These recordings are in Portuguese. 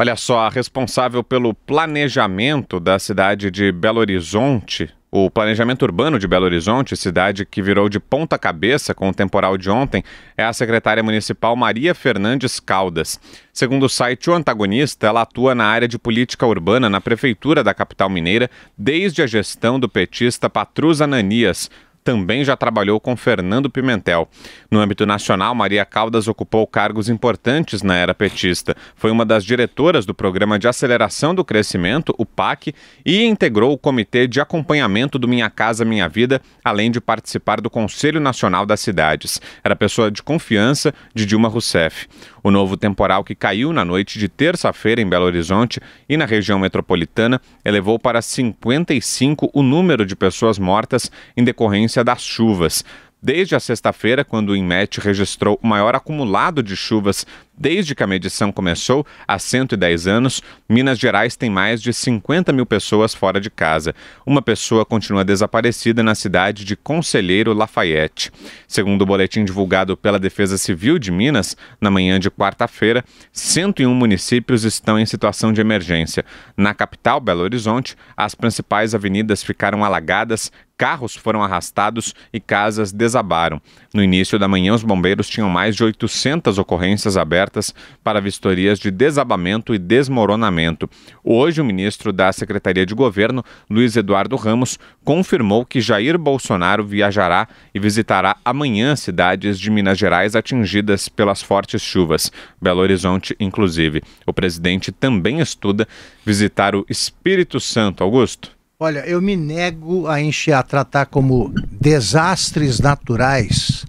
Olha só, a responsável pelo planejamento da cidade de Belo Horizonte, o planejamento urbano de Belo Horizonte, cidade que virou de ponta cabeça com o temporal de ontem, é a secretária municipal Maria Fernandes Caldas. Segundo o site O Antagonista, ela atua na área de política urbana na prefeitura da capital mineira desde a gestão do petista Patrus Ananias também já trabalhou com Fernando Pimentel. No âmbito nacional, Maria Caldas ocupou cargos importantes na era petista. Foi uma das diretoras do Programa de Aceleração do Crescimento, o PAC, e integrou o Comitê de Acompanhamento do Minha Casa Minha Vida, além de participar do Conselho Nacional das Cidades. Era pessoa de confiança de Dilma Rousseff. O novo temporal que caiu na noite de terça-feira em Belo Horizonte e na região metropolitana elevou para 55 o número de pessoas mortas em decorrência das chuvas desde a sexta-feira, quando o INMET registrou o maior acumulado de chuvas desde que a medição começou, há 110 anos. Minas Gerais tem mais de 50 mil pessoas fora de casa. Uma pessoa continua desaparecida na cidade de Conselheiro Lafayette. Segundo o boletim divulgado pela Defesa Civil de Minas, na manhã de quarta-feira, 101 municípios estão em situação de emergência. Na capital, Belo Horizonte, as principais avenidas ficaram alagadas, carros foram arrastados e casas desabaram. No início da manhã, os bombeiros tinham mais de 800 ocorrências abertas para vistorias de desabamento e desmoronamento. Hoje, o ministro da Secretaria de Governo, Luiz Eduardo Ramos, confirmou que Jair Bolsonaro viajará e visitará amanhã cidades de Minas Gerais atingidas pelas fortes chuvas, Belo Horizonte, inclusive. O presidente também estuda visitar o Espírito Santo. Augusto. Olha, eu me nego a encher, a tratar como desastres naturais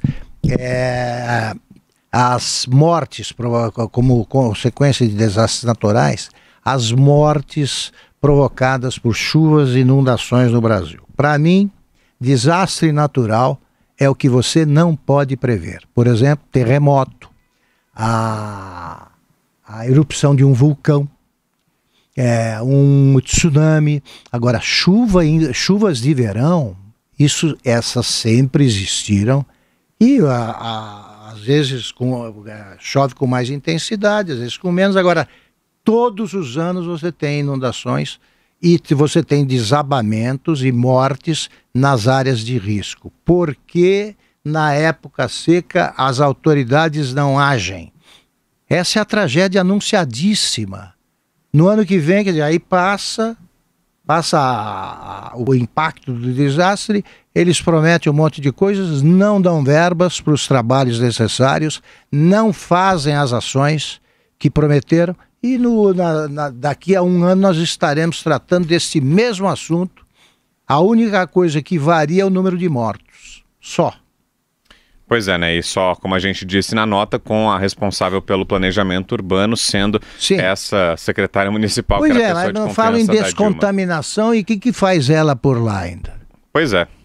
é, as mortes, como consequência de desastres naturais, as mortes provocadas por chuvas e inundações no Brasil. Para mim, desastre natural é o que você não pode prever. Por exemplo, terremoto, a, a erupção de um vulcão, é, um tsunami. Agora, chuva, chuvas de verão, isso, essas sempre existiram e a, a, às vezes com, é, chove com mais intensidade, às vezes com menos. Agora, todos os anos você tem inundações e você tem desabamentos e mortes nas áreas de risco. Por que na época seca as autoridades não agem? Essa é a tragédia anunciadíssima. No ano que vem, quer dizer, aí passa, passa a, a, o impacto do desastre, eles prometem um monte de coisas, não dão verbas para os trabalhos necessários, não fazem as ações que prometeram, e no, na, na, daqui a um ano nós estaremos tratando desse mesmo assunto. A única coisa que varia é o número de mortos. Só. Pois é, né? E só, como a gente disse na nota, com a responsável pelo planejamento urbano sendo Sim. essa secretária municipal pois que era é, pessoa não fala em descontaminação e o que, que faz ela por lá ainda? Pois é.